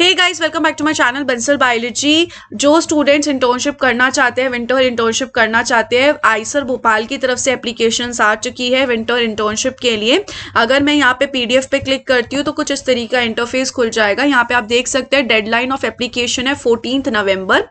hey guys welcome back to my channel Bansal biology जो students internship करना चाहते हैं विंटर इंटर्नशिप करना चाहते हैं आईसर भोपाल की तरफ से एप्लीकेशन आ चुकी है विंटर इंटर्नशिप के लिए अगर मैं यहाँ पे पीडीएफ पे क्लिक करती हूँ तो कुछ इस तरीके का इंटरफेस खुल जाएगा यहाँ पे आप देख सकते हैं डेडलाइन ऑफ एप्लीकेशन है फोर्टीन नवम्बर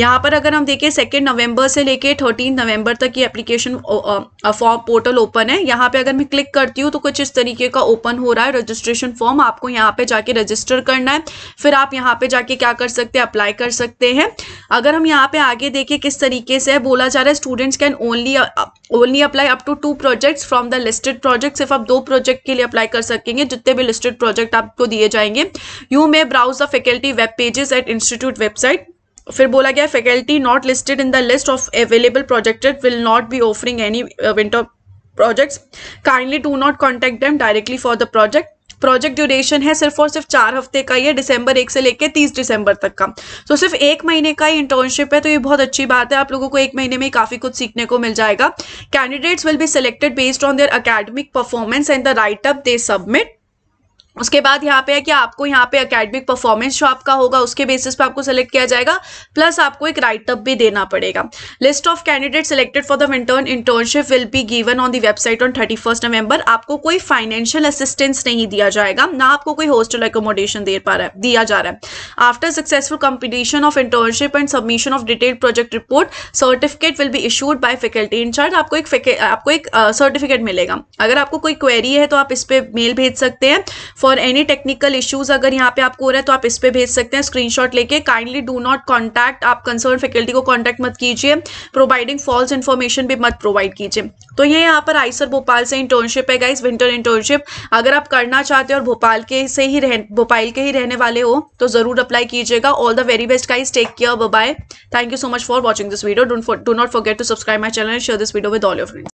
यहाँ पर अगर हम देखें सेकेंड नवंबर से लेके थर्टीन नवंबर तक ये एप्लीकेशन फॉर्म पोर्टल ओपन है यहाँ पे अगर मैं क्लिक करती हूँ तो कुछ इस तरीके का ओपन हो रहा है रजिस्ट्रेशन फॉर्म आपको यहाँ पे जाके रजिस्टर करना है फिर आप यहाँ पे जाके क्या कर सकते हैं अप्लाई कर सकते हैं अगर हम यहाँ पे आगे देखें किस तरीके से बोला जा रहा है students can only only apply up to two projects from the listed project सिर्फ आप दो प्रोजेक्ट के लिए अप्लाई कर सकेंगे जितने भी लिस्टेड प्रोजेक्ट आपको दिए जाएंगे you may browse the faculty web pages at institute website फिर बोला गया faculty not listed in the list of available projected will not be offering any winter projects kindly do not contact them directly for the project project duration है सिर्फ और सिर्फ चार हफ्ते का ही है दिसंबर एक से लेकर तीस दिसंबर तक का तो so, सिर्फ एक महीने का ही इंटर्नशिप है तो ये बहुत अच्छी बात है आप लोगों को एक महीने में काफ़ी कुछ सीखने को मिल जाएगा candidates will be selected based on their academic performance and the write up they submit उसके बाद यहाँ पे है कि आपको यहाँ पे एकेडमिक परफॉर्मेंस जो आपका होगा उसके बेसिस पे आपको सेलेक्ट किया जाएगा प्लस आपको एक राइटअप भी देना पड़ेगा list of candidate selected for the winter internship will be given on the website on thirty first November आपको कोई फाइनेंशियल असिस्टेंस नहीं दिया जाएगा ना आपको कोई हॉस्टल एकोमोडेशन दे पा रहा है दिया जा रहा है after successful competition of internship and submission of detail project report certificate will be issued by faculty incharge आपको एक आपको एक सर्टिफिकेट uh, मिलेगा अगर आपको कोई क्वेरी है तो आप इस पर मेल भेज सकते हैं फॉर एनी टेक्निकल इश्यूज अगर यहाँ पे आपको हो रहा है तो आप इस पर भेज सकते हैं स्क्रीन शॉट लेके काइंडली डू नॉट कॉन्टैक्ट आप कंसर्न फैकल्टी को कॉन्टैक्ट मत कीजिए प्रोवाइडिंग फॉल्स इन्फॉर्मेशन भी मत प्रोवाइड कीजिए तो ये यहाँ पर आईसर भोपाल से इंटर्नशिप है गाइज विंटर इंटर्नशिप अगर आप करना चाहते हो और भोपाल के से ही रह भोपाल के ही रहने वाले हो तो ज़रूर अप्लाई कीजिएगा all the very best guys take care bye thank you so much for watching this video do do not forget to subscribe my channel share this video with all your friends